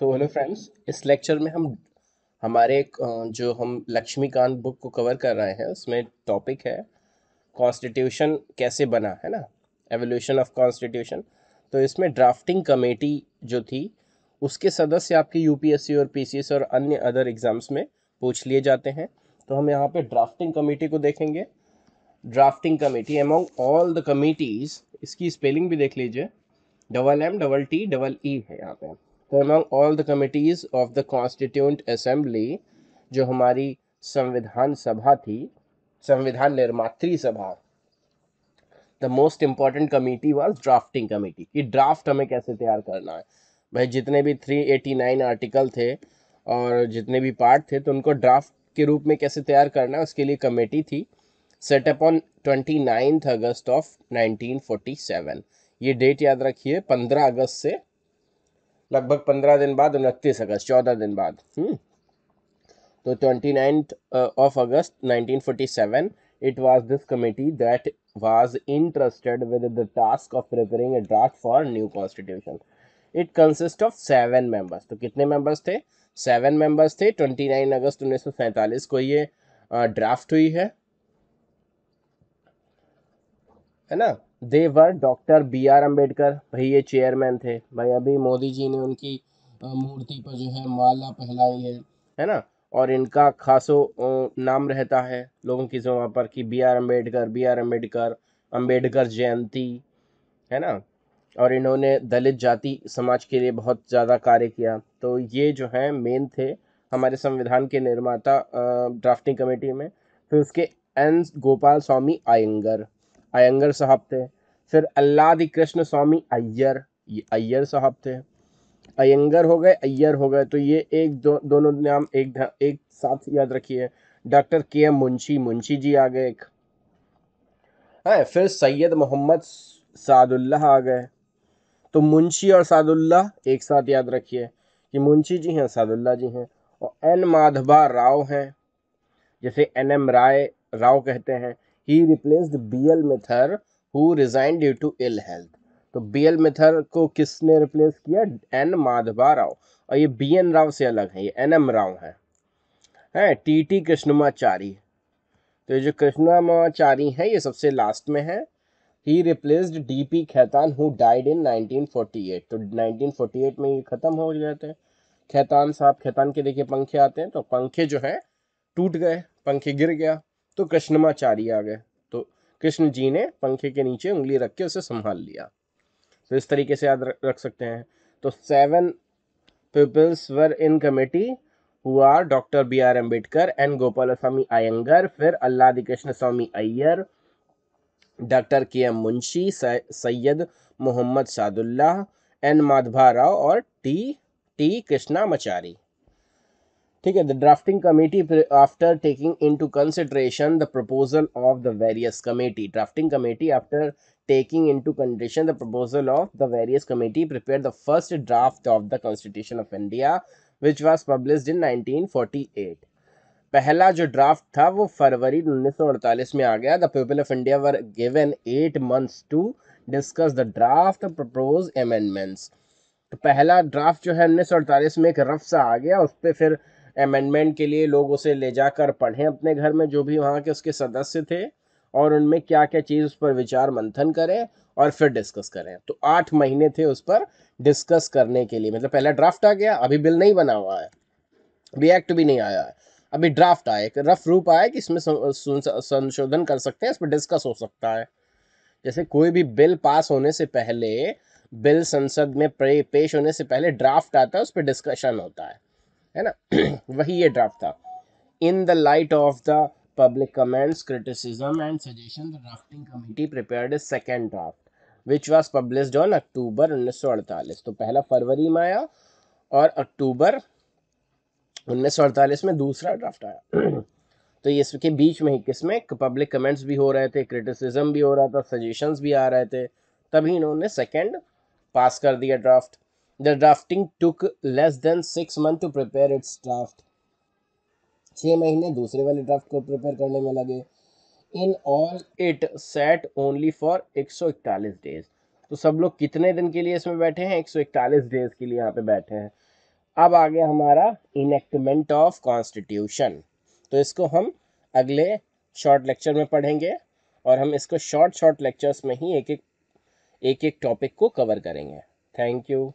सो hello friends इस lecture में हम हमारे जो हम लक्ष्मीकांत बुक को कवर कर रहे हैं उसमें टॉपिक है कॉन्स्टिट्यूशन कैसे बना है ना एवोल्यूशन ऑफ कॉन्स्टिट्यूशन तो इसमें ड्राफ्टिंग कमेटी जो थी उसके सदस्य आपके यूपीएससी और पीसीएस और अन्य अदर एग्ज़ाम्स में पूछ लिए जाते हैं तो हम यहाँ पे ड्राफ्टिंग कमेटी को देखेंगे drafting committee among all the committees इसकी स्पेलिंग भी देख लीजिए double M double T double E है यहाँ पे तो all the committees of the constituent assembly जो हमारी संविधान सभा थी संविधान निर्मात्री सभा the most important committee was drafting committee कि ड्राफ्ट हमें कैसे तैयार करना है भाई जितने भी 389 आर्टिकल थे और जितने भी पार्ट थे तो उनको ड्राफ्ट के रूप में कैसे तैयार करना है उसके लिए कमेटी थी set up on twenty ninth August of nineteen forty seven ये डेट याद रखिए पंद्रह अगस्त से लगभग पंद्रह दिन बाद उनतीस अगस्त चौदह दिन बाद हम्म। तो twenty ninth of August nineteen forty seven it was this committee that was interested with the task of preparing a draft for new constitution it consist of seven members तो कितने मेंबर्स थे seven members थे twenty nine August उन्नीस सौ सैंतालीस को ये draft uh, हुई है है ना देवर डॉक्टर बी आर अम्बेडकर भाई ये चेयरमैन थे भाई अभी मोदी जी ने उनकी मूर्ति पर जो है माला पहलाई है है ना और इनका खासो नाम रहता है लोगों की वहाँ पर कि B R Ambedkar B R Ambedkar Ambedkar Jayanti है ना और इन्होंने दलित जाति समाज के लिए बहुत ज़्यादा कार्य किया तो ये जो है मेन थे हमारे संविधान के निर्माता ड्राफ्टिंग कमेटी में फिर उसके एन गोपाल स्वामी आयंगर अयंगर साहब थे फिर अल्लादी कृष्ण स्वामी अय्यर ये अय्यर साहब थे अयंगर हो गए अय्यर हो गए तो ये एक दो, दोनों नाम एक एक साथ याद रखिए doctor K M Munshi Munshi ji आ गए एक है हाँ, फिर सैयद मोहम्मद सादुल्लाह आ गए तो मुंशी और सादुल्लाह एक साथ याद रखिए कि मुंशी जी हैं सादुल्लाह जी हैं और एन माधवा राव हैं जैसे एन एम राय राव कहते हैं he replaced B L Mitter who resign due to ill health तो बी एल मिथर को किसने रिप्लेस किया एन माधवा राव और ये बी एन राव से अलग है ये एन एम राव है हैं टी टी कृष्णमाचारी तो ये जो कृष्णमाचारी हैं ये सबसे लास्ट में है he replaced D P Khaitan who died in 1948 तो 1948 में ये ख़त्म हो गए थे खैतान साहब खैतान के देखिए पंखे आते हैं तो पंखे जो हैं टूट गए पंखे गिर गया तो कृष्णमाचार्य आ गए तो कृष्ण जी ने पंखे के नीचे उंगली रख के उसे संभाल लिया तो इस तरीके से याद रख सकते हैं तो seven peoples were in committee who are doctor B R Ambedkar and Gopalaswami Ayyangar फिर Alladi Krishnaswami Ayyar doctor K M Munshi Syed Mohammad Saadulla N Madhava Rao और टी टी कृष्णामचारी ठीक है the drafting committee after taking into consideration the proposal of the various committee drafting committee after taking into consideration the proposal of the various committee prepared the first draft of the constitution of india which was published in 1948 पहला जो draft था वो फरवरी 1948 में आ गया the people of India were given eight months to discuss the draft propose amendments तो पहला draft जो है 1948 में एक रफ सा आ गया उस पर फिर अमेंडमेंट के लिए लोग उसे ले जाकर पढ़ें अपने घर में जो भी वहाँ के उसके सदस्य थे और उनमें क्या क्या चीज़ उस पर विचार मंथन करें और फिर डिस्कस करें तो आठ महीने थे उस पर डिस्कस करने के लिए मतलब पहला ड्राफ्ट आ गया अभी बिल नहीं बना हुआ है अभी एक्ट भी नहीं आया है अभी ड्राफ्ट आया एक रफ रूप आया कि इसमें संशोधन कर सकते हैं इस पर डिस्कस हो सकता है जैसे कोई भी बिल पास होने से पहले बिल संसद में पेश होने से पहले ड्राफ्ट आता है उस पर डिस्कशन होता है है ना वही ये ड्राफ्ट था in the light of the public comments, criticism, and suggestion, the drafting committee prepared a second draft, which was published on October तो पहला फरवरी में आया और अक्टूबर अड़तालीस में दूसरा ड्राफ्ट आया तो ये इसके बीच में ही किसमें पब्लिक कमेंट्स भी हो रहे थे क्रिटिसिज्म भी हो रहा था सजेशंस भी आ रहे थे तभी इन्होंने सेकंड पास कर दिया draft The drafting took less than six month to prepare its draft. छः महीने दूसरे वाले ड्राफ्ट को प्रिपेयर करने में लगे in all it set only for एक सौ इकतालीस डेज तो सब लोग कितने दिन के लिए इसमें बैठे हैं एक सौ इकतालीस डेज के लिए यहाँ पे बैठे हैं अब आ गया हमारा इनेक्टमेंट ऑफ कॉन्स्टिट्यूशन तो इसको हम अगले शॉर्ट लेक्चर में पढ़ेंगे और हम इसको शॉर्ट शॉर्ट लेक्चर्स में ही एक एक एक एक टॉपिक को कवर करेंगे थैंक यू